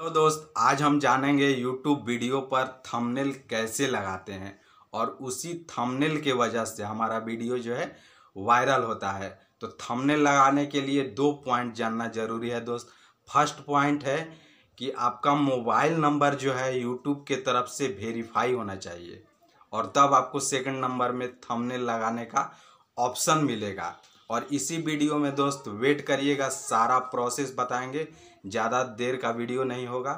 तो दोस्त आज हम जानेंगे यूट्यूब वीडियो पर थंबनेल कैसे लगाते हैं और उसी थंबनेल के वजह से हमारा वीडियो जो है वायरल होता है तो थंबनेल लगाने के लिए दो पॉइंट जानना जरूरी है दोस्त फर्स्ट पॉइंट है कि आपका मोबाइल नंबर जो है यूट्यूब के तरफ से वेरीफाई होना चाहिए और तब आपको सेकंड नंबर में थंबनेल लगाने का ऑप्शन मिलेगा और इसी वीडियो में दोस्त वेट करिएगा सारा प्रोसेस बताएंगे ज़्यादा देर का वीडियो नहीं होगा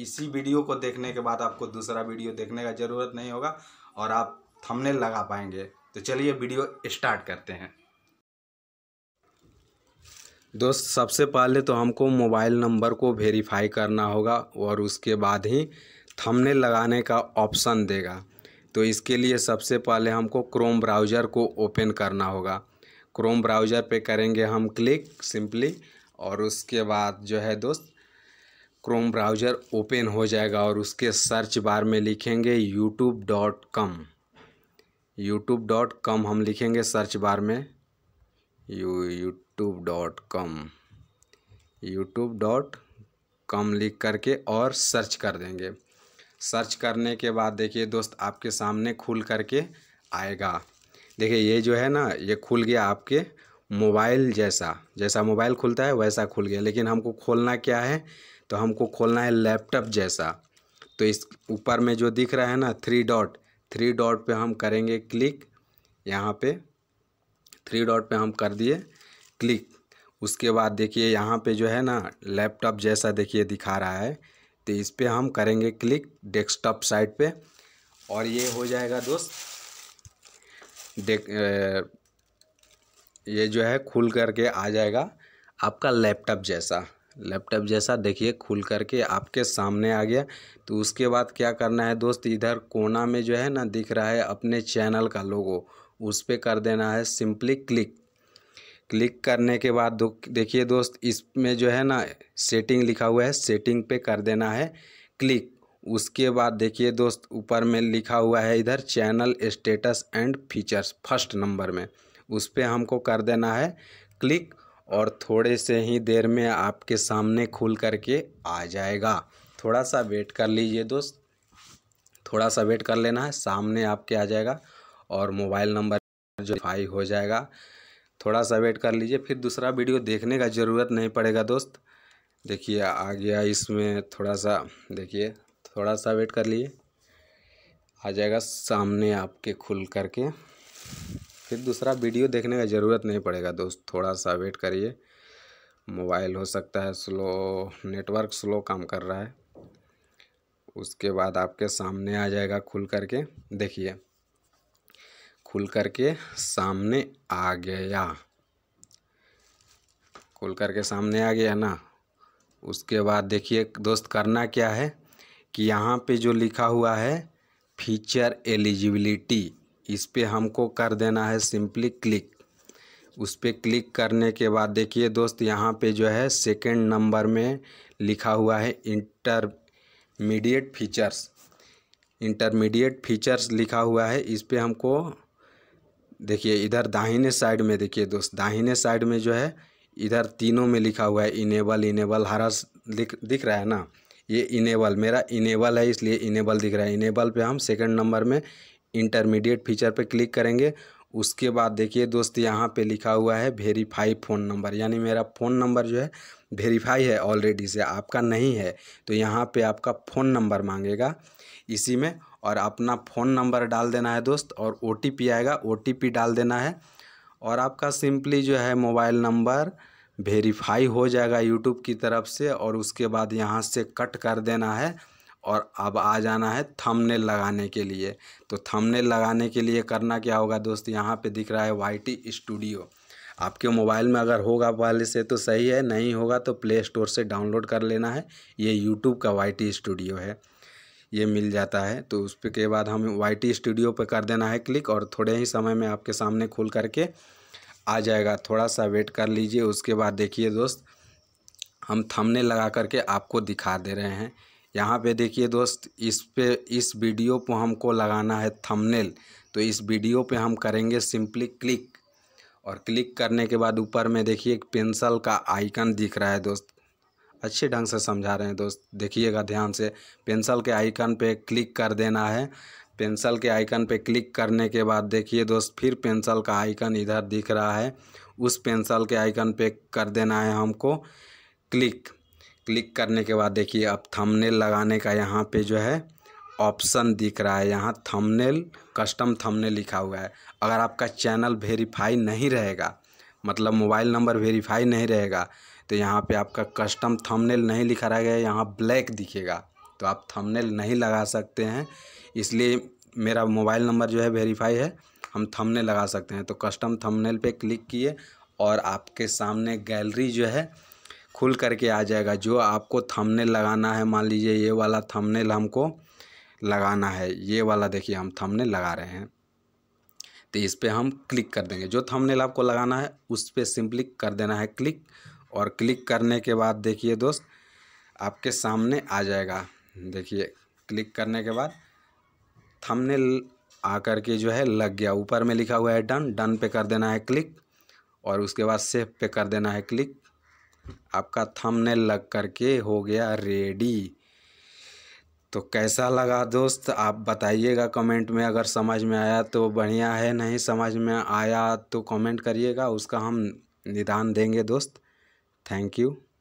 इसी वीडियो को देखने के बाद आपको दूसरा वीडियो देखने का ज़रूरत नहीं होगा और आप थमने लगा पाएंगे तो चलिए वीडियो स्टार्ट करते हैं दोस्त सबसे पहले तो हमको मोबाइल नंबर को वेरीफाई करना होगा और उसके बाद ही थमने लगाने का ऑप्शन देगा तो इसके लिए सबसे पहले हमको क्रोम ब्राउज़र को ओपन करना होगा क्रोम ब्राउज़र पे करेंगे हम क्लिक सिंपली और उसके बाद जो है दोस्त क्रोम ब्राउज़र ओपन हो जाएगा और उसके सर्च बार में लिखेंगे YouTube dot com YouTube dot com हम लिखेंगे सर्च बार में U YouTube dot com YouTube dot com लिख करके और सर्च कर देंगे सर्च करने के बाद देखिए दोस्त आपके सामने खुल करके आएगा देखिए ये जो है ना ये खुल गया आपके मोबाइल जैसा जैसा मोबाइल खुलता है वैसा खुल गया लेकिन हमको खोलना क्या है तो हमको खोलना है लैपटॉप जैसा तो इस ऊपर में जो दिख रहा है ना थ्री डॉट थ्री डॉट पे हम करेंगे क्लिक यहाँ पे थ्री डॉट पे हम कर दिए क्लिक उसके बाद देखिए यहाँ पे जो है ना लैपटॉप जैसा देखिए दिखा रहा है तो इस पर हम करेंगे क्लिक डेस्कटॉप साइट पर और ये हो जाएगा दोस्त देख ये जो है खुल करके आ जाएगा आपका लैपटॉप जैसा लैपटॉप जैसा देखिए खुल करके आपके सामने आ गया तो उसके बाद क्या करना है दोस्त इधर कोना में जो है ना दिख रहा है अपने चैनल का लोगो उस पर कर देना है सिंपली क्लिक क्लिक करने के बाद देखिए दोस्त इसमें जो है ना सेटिंग लिखा हुआ है सेटिंग पे कर देना है क्लिक उसके बाद देखिए दोस्त ऊपर में लिखा हुआ है इधर channel status and features first number में उस पर हमको कर देना है क्लिक और थोड़े से ही देर में आपके सामने खुल करके आ जाएगा थोड़ा सा वेट कर लीजिए दोस्त थोड़ा सा वेट कर लेना है सामने आपके आ जाएगा और मोबाइल नंबर जो फाई हो जाएगा थोड़ा सा वेट कर लीजिए फिर दूसरा वीडियो देखने का ज़रूरत नहीं पड़ेगा दोस्त देखिए आ गया इसमें थोड़ा सा देखिए थोड़ा सा वेट कर लिए आ जाएगा सामने आपके खुल करके फिर दूसरा वीडियो देखने का ज़रूरत नहीं पड़ेगा दोस्त थोड़ा सा वेट करिए मोबाइल हो सकता है स्लो नेटवर्क स्लो काम कर रहा है उसके बाद आपके सामने आ जाएगा खुल करके देखिए खुल करके सामने आ गया खुल करके सामने आ गया ना उसके बाद देखिए दोस्त करना क्या है कि यहाँ पे जो लिखा हुआ है फीचर एलिजिबिलिटी इस पर हमको कर देना है सिंपली क्लिक उस पर क्लिक करने के बाद देखिए दोस्त यहाँ पे जो है सेकेंड नंबर में लिखा हुआ है इंटरमीडिएट फीचर्स इंटरमीडिएट फीचर्स लिखा हुआ है इस पर हमको देखिए इधर दाहिने साइड में देखिए दोस्त दाहिने साइड में जो है इधर तीनों में लिखा हुआ है इनेबल इनेबल हरा दिख दिख रहा है ना ये इनेबल मेरा इनेबल है इसलिए इनेबल दिख रहा है इनेबल पे हम सेकंड नंबर में इंटरमीडिएट फीचर पे क्लिक करेंगे उसके बाद देखिए दोस्त यहाँ पे लिखा हुआ है वेरीफाई फ़ोन नंबर यानी मेरा फ़ोन नंबर जो है वेरीफाई है ऑलरेडी से आपका नहीं है तो यहाँ पे आपका फ़ोन नंबर मांगेगा इसी में और अपना फ़ोन नंबर डाल देना है दोस्त और ओ आएगा ओ डाल देना है और आपका सिंपली जो है मोबाइल नंबर वेरीफाई हो जाएगा यूट्यूब की तरफ से और उसके बाद यहाँ से कट कर देना है और अब आ जाना है थंबनेल लगाने के लिए तो थंबनेल लगाने के लिए करना क्या होगा दोस्त यहाँ पे दिख रहा है वाई स्टूडियो आपके मोबाइल में अगर होगा पहले से तो सही है नहीं होगा तो प्ले स्टोर से डाउनलोड कर लेना है ये यूट्यूब का वाई स्टूडियो है ये मिल जाता है तो उस पर के बाद हम वाई स्टूडियो पर कर देना है क्लिक और थोड़े ही समय में आपके सामने खुल करके आ जाएगा थोड़ा सा वेट कर लीजिए उसके बाद देखिए दोस्त हम थमने लगा करके आपको दिखा दे रहे हैं यहाँ पे देखिए दोस्त इस पे इस वीडियो पर हमको लगाना है थंबनेल तो इस वीडियो पे हम करेंगे सिंपली क्लिक और क्लिक करने के बाद ऊपर में देखिए एक पेंसिल का आइकन दिख रहा है दोस्त अच्छे ढंग से समझा रहे हैं दोस्त देखिएगा ध्यान से पेंसिल के आइकन पे क्लिक कर देना है पेंसिल के आइकन पे क्लिक करने के बाद देखिए दोस्त फिर पेंसिल का आइकन इधर दिख रहा है उस पेंसिल के आइकन पे कर देना है हमको क्लिक क्लिक करने के बाद देखिए अब थंबनेल लगाने का यहाँ पे जो है ऑप्शन दिख रहा है यहाँ थंबनेल कस्टम थंबनेल लिखा हुआ है अगर आपका चैनल वेरीफाई नहीं रहेगा मतलब मोबाइल नंबर वेरीफाई नहीं रहेगा तो यहाँ पे आपका कस्टम थंबनेल नहीं लिखा रहेगा यहाँ ब्लैक दिखेगा तो आप थंबनेल नहीं लगा सकते हैं इसलिए मेरा मोबाइल नंबर जो है वेरीफाई है हम थंबनेल लगा सकते हैं तो कस्टम थंबनेल पे क्लिक किए और आपके सामने गैलरी जो है खुल करके आ जाएगा जो आपको थंबनेल लगाना है मान लीजिए ये वाला थंबनेल हमको लगाना है ये वाला देखिए हम थंबनेल लगा रहे हैं तो इस पर हम क्लिक कर देंगे जो थंबनेल आपको लगाना है उस पर सिंपली कर देना है क्लिक और क्लिक करने के बाद देखिए दोस्त आपके सामने आ जाएगा देखिए क्लिक करने के बाद थंबनेल आकर के जो है लग गया ऊपर में लिखा हुआ है डन डन पे कर देना है क्लिक और उसके बाद सेफ पे कर देना है क्लिक आपका थंबनेल लग करके हो गया रेडी तो कैसा लगा दोस्त आप बताइएगा कमेंट में अगर समझ में आया तो बढ़िया है नहीं समझ में आया तो कमेंट करिएगा उसका हम निदान देंगे दोस्त थैंक यू